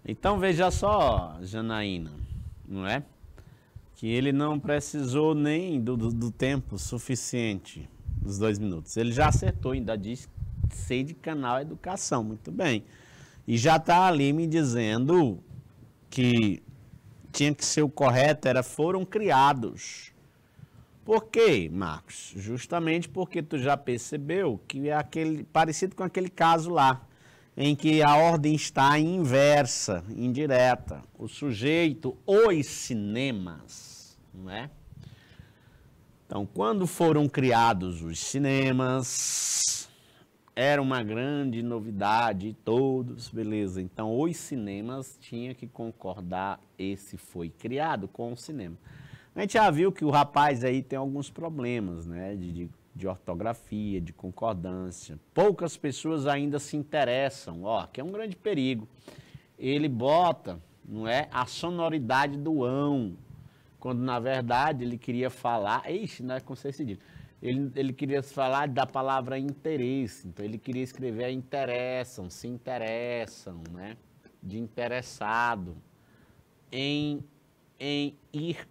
Então veja só, Janaína, não é? Que ele não precisou nem do, do, do tempo suficiente, dos dois minutos. Ele já acertou, ainda diz sei de canal educação, muito bem. E já está ali me dizendo que tinha que ser o correto, era foram criados. Por quê, Marcos? Justamente porque tu já percebeu que é aquele parecido com aquele caso lá em que a ordem está inversa, indireta. O sujeito, os cinemas, não é? Então, quando foram criados os cinemas, era uma grande novidade, todos, beleza. Então, os cinemas tinha que concordar, esse foi criado com o cinema. A gente já viu que o rapaz aí tem alguns problemas, né, de, de de ortografia, de concordância. Poucas pessoas ainda se interessam, ó, que é um grande perigo. Ele bota, não é, a sonoridade do ão, quando na verdade ele queria falar, ixi, não é com certeza. Ele, ele queria falar da palavra interesse, então ele queria escrever interessam, se interessam, né? De interessado em, em ir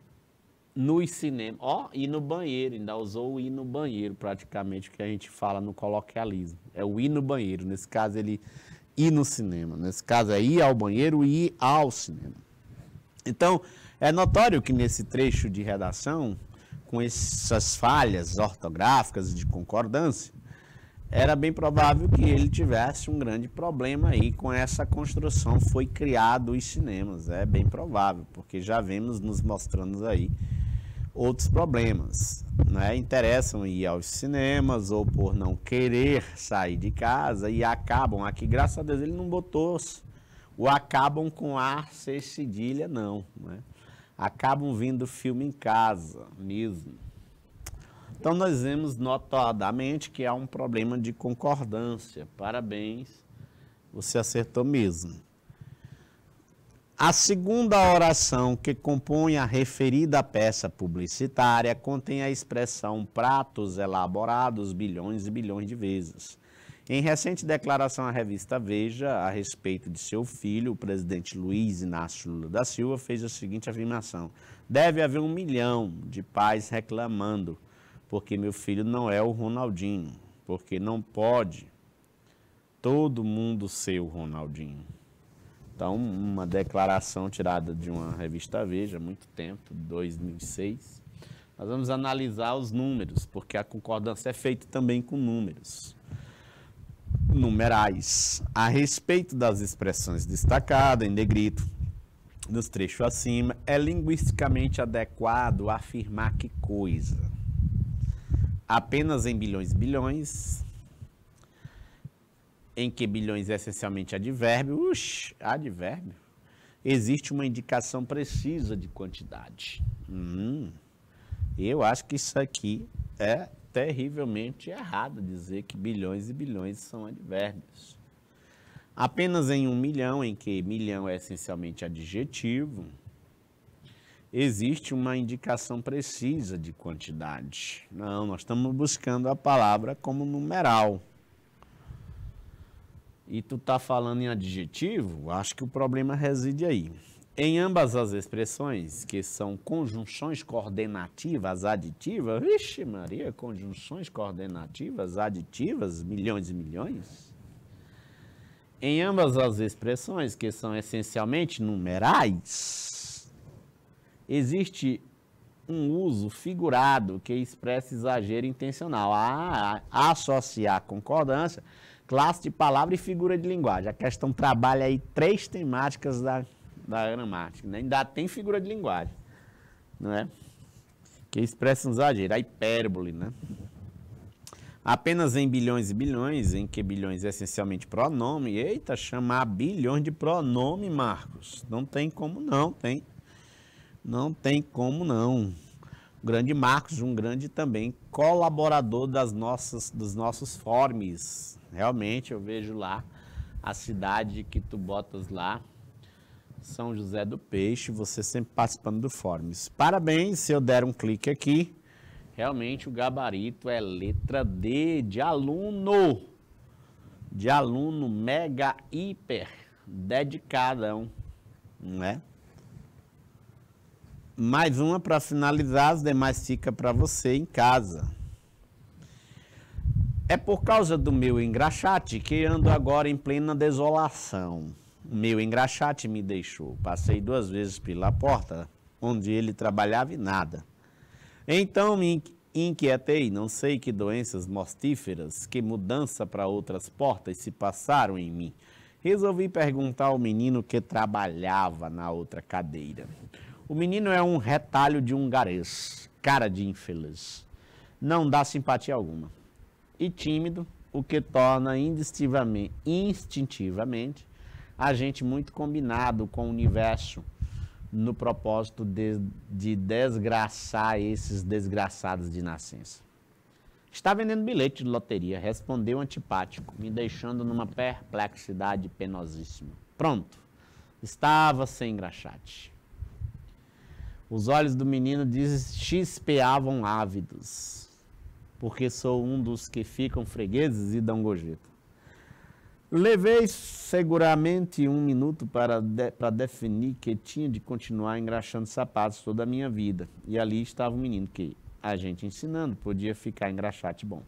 nos cinemas, ó, oh, ir no banheiro, ainda usou o ir no banheiro praticamente, que a gente fala no coloquialismo. É o ir no banheiro, nesse caso ele ir no cinema, nesse caso é ir ao banheiro e ir ao cinema. Então, é notório que nesse trecho de redação, com essas falhas ortográficas de concordância, era bem provável que ele tivesse um grande problema aí com essa construção foi criado os cinemas, é bem provável, porque já vemos nos mostrando aí outros problemas. Né? Interessam ir aos cinemas ou por não querer sair de casa e acabam aqui. Graças a Deus ele não botou o acabam com ar sem cedilha, não. Né? Acabam vindo filme em casa mesmo. Então nós vemos notadamente que há um problema de concordância. Parabéns, você acertou mesmo. A segunda oração que compõe a referida peça publicitária contém a expressão pratos elaborados bilhões e bilhões de vezes. Em recente declaração à revista Veja, a respeito de seu filho, o presidente Luiz Inácio Lula da Silva fez a seguinte afirmação: Deve haver um milhão de pais reclamando, porque meu filho não é o Ronaldinho, porque não pode todo mundo ser o Ronaldinho. Então, uma declaração tirada de uma revista Veja, muito tempo, 2006. Nós vamos analisar os números, porque a concordância é feita também com números numerais. A respeito das expressões destacadas em negrito, nos trechos acima, é linguisticamente adequado afirmar que coisa apenas em bilhões bilhões em que bilhões é essencialmente advérbio, Ush, advérbio, existe uma indicação precisa de quantidade. Hum, eu acho que isso aqui é terrivelmente errado dizer que bilhões e bilhões são advérbios. Apenas em um milhão, em que milhão é essencialmente adjetivo, existe uma indicação precisa de quantidade. Não, nós estamos buscando a palavra como numeral e tu tá falando em adjetivo, acho que o problema reside aí. Em ambas as expressões, que são conjunções coordenativas aditivas, vixe Maria, conjunções coordenativas aditivas, milhões e milhões. Em ambas as expressões, que são essencialmente numerais, existe um uso figurado que expressa exagero intencional. A, ah, a ah, associar concordância classe de palavra e figura de linguagem. A questão trabalha aí três temáticas da, da gramática. Né? Ainda tem figura de linguagem, não é? Que expressa um exagero, a hipérbole, né? Apenas em bilhões e bilhões, em que bilhões é essencialmente pronome. Eita, chamar bilhões de pronome, Marcos. Não tem como não, tem. Não tem como não. O grande Marcos, um grande também colaborador das nossas, dos nossos formes, Realmente eu vejo lá a cidade que tu botas lá, São José do Peixe, você sempre participando do Formes Parabéns, se eu der um clique aqui, realmente o gabarito é letra D de aluno. De aluno mega hiper dedicadão, né? Mais uma para finalizar, as demais fica para você em casa. É por causa do meu engraxate que ando agora em plena desolação. Meu engraxate me deixou. Passei duas vezes pela porta onde ele trabalhava e nada. Então me inquietei, não sei que doenças mortíferas, que mudança para outras portas se passaram em mim. Resolvi perguntar ao menino que trabalhava na outra cadeira. O menino é um retalho de um garês, cara de infeliz. Não dá simpatia alguma e tímido, o que torna instintivamente a gente muito combinado com o universo no propósito de, de desgraçar esses desgraçados de nascença. Está vendendo bilhete de loteria, respondeu antipático, me deixando numa perplexidade penosíssima. Pronto, estava sem engraxate. Os olhos do menino chispeavam ávidos porque sou um dos que ficam fregueses e dão gojeta. Levei seguramente um minuto para, de, para definir que tinha de continuar engraxando sapatos toda a minha vida. E ali estava um menino que, a gente ensinando, podia ficar engraxate bom.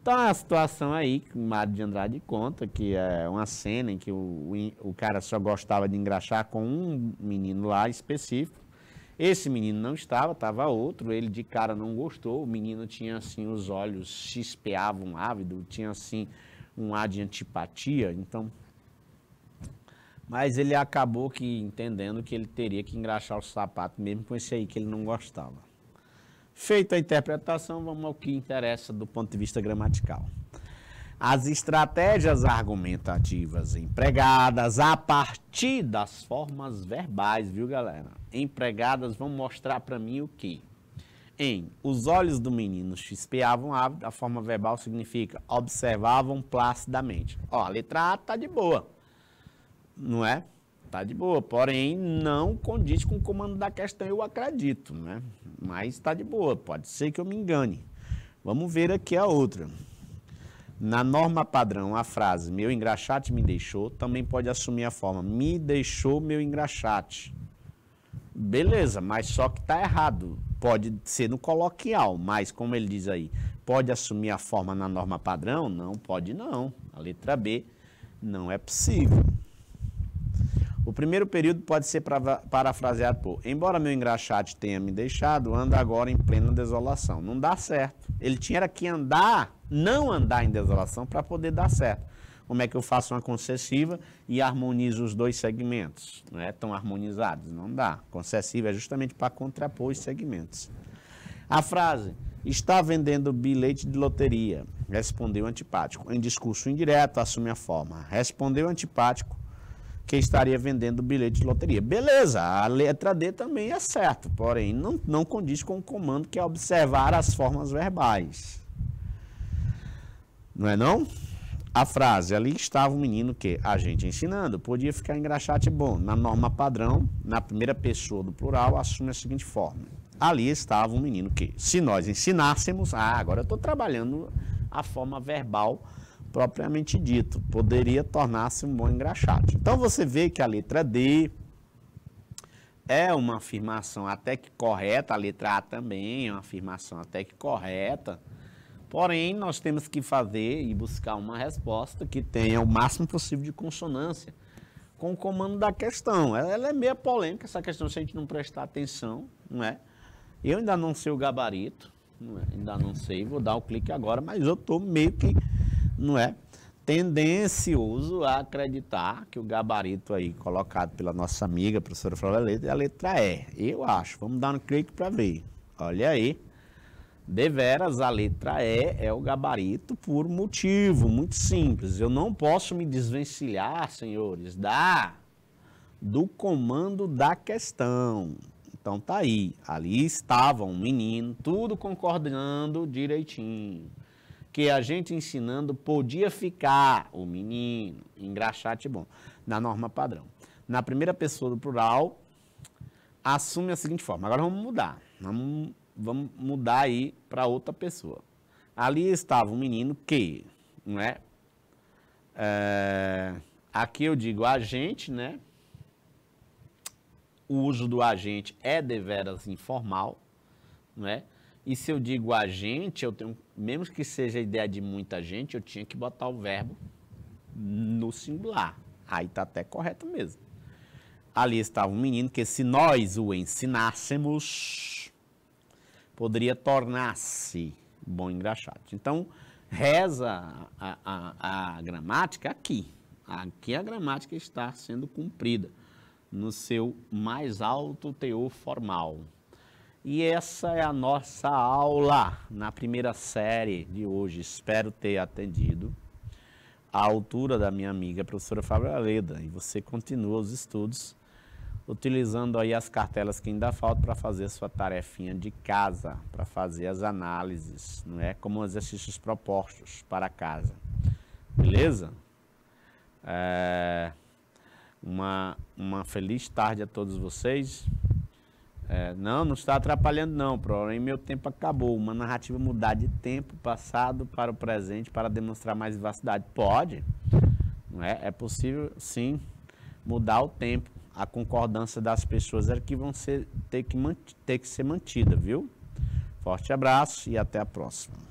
Então, tá a situação aí que o Mário de Andrade conta, que é uma cena em que o, o, o cara só gostava de engraxar com um menino lá específico. Esse menino não estava, estava outro, ele de cara não gostou, o menino tinha assim, os olhos chispeavam ávido, tinha assim um ar de antipatia, então... Mas ele acabou que entendendo que ele teria que engraxar o sapato mesmo com esse aí que ele não gostava. Feita a interpretação, vamos ao que interessa do ponto de vista gramatical. As estratégias argumentativas empregadas a partir das formas verbais, viu, galera? empregadas vão mostrar para mim o que? Em os olhos do menino chispeavam ávido, a forma verbal significa observavam placidamente. Ó, a letra A tá de boa, não é? Tá de boa, porém não condiz com o comando da questão, eu acredito, né? Mas tá de boa, pode ser que eu me engane. Vamos ver aqui a outra. Na norma padrão, a frase meu engraxate me deixou também pode assumir a forma me deixou meu engraxate. Beleza, mas só que tá errado. Pode ser no coloquial, mas como ele diz aí, pode assumir a forma na norma padrão? Não, pode não. A letra B não é possível. O primeiro período pode ser parafraseado por: Embora meu engraxate tenha me deixado, anda agora em plena desolação. Não dá certo. Ele tinha que andar, não andar em desolação para poder dar certo como é que eu faço uma concessiva e harmonizo os dois segmentos? Não é tão harmonizados, não dá. Concessiva é justamente para contrapor os segmentos. A frase, está vendendo bilhete de loteria, respondeu antipático. Em discurso indireto, assume a forma, respondeu antipático, que estaria vendendo bilhete de loteria. Beleza, a letra D também é certa, porém não, não condiz com o comando que é observar as formas verbais. Não é não? a frase, ali estava o menino que a gente ensinando, podia ficar engraxate bom. Na norma padrão, na primeira pessoa do plural, assume a seguinte forma. Ali estava o menino que, se nós ensinássemos, ah, agora eu estou trabalhando a forma verbal propriamente dito, poderia tornar-se um bom engraxate. Então você vê que a letra D é uma afirmação até que correta, a letra A também é uma afirmação até que correta, Porém, nós temos que fazer e buscar uma resposta que tenha o máximo possível de consonância com o comando da questão. Ela é meio polêmica, essa questão, se a gente não prestar atenção, não é? Eu ainda não sei o gabarito, não é? ainda não sei, vou dar o um clique agora, mas eu estou meio que, não é? Tendencioso a acreditar que o gabarito aí colocado pela nossa amiga, professora Flávia Leite, é a letra E. Eu acho. Vamos dar um clique para ver. Olha aí. Deveras, a letra E é o gabarito por motivo muito simples. Eu não posso me desvencilhar, senhores, da do comando da questão. Então tá aí, ali estava um menino, tudo concordando direitinho. Que a gente ensinando podia ficar o menino, engraxate é bom, na norma padrão. Na primeira pessoa do plural, assume a seguinte forma. Agora vamos mudar. Vamos vamos mudar aí para outra pessoa. Ali estava um menino que, não é? é? Eh, aqui eu digo agente, né? O uso do agente é deveras informal, não é? E se eu digo agente, eu tenho, mesmo que seja a ideia de muita gente, eu tinha que botar o verbo no singular. Aí tá até correto mesmo. Ali estava um menino que se nós o ensinássemos, poderia tornar-se bom engraxate. Então, reza a, a, a, gramática aqui. Aqui a gramática está sendo cumprida no seu mais alto teor formal. E essa é a nossa aula na primeira série de hoje. Espero ter atendido à altura da minha amiga professora Fábio Aleda. E você continua os estudos utilizando aí as cartelas que ainda faltam para fazer a sua tarefinha de casa, para fazer as análises, não é? Como exercícios propostos para casa, beleza? É, uma, uma feliz tarde a todos vocês. É, não, não está atrapalhando não, porém meu tempo acabou. Uma narrativa mudar de tempo passado para o presente para demonstrar mais vivacidade. Pode, não é? É possível, sim, mudar o tempo a concordância das pessoas é que vão ser, ter, que ter que ser mantida, viu? Forte abraço e até a próxima.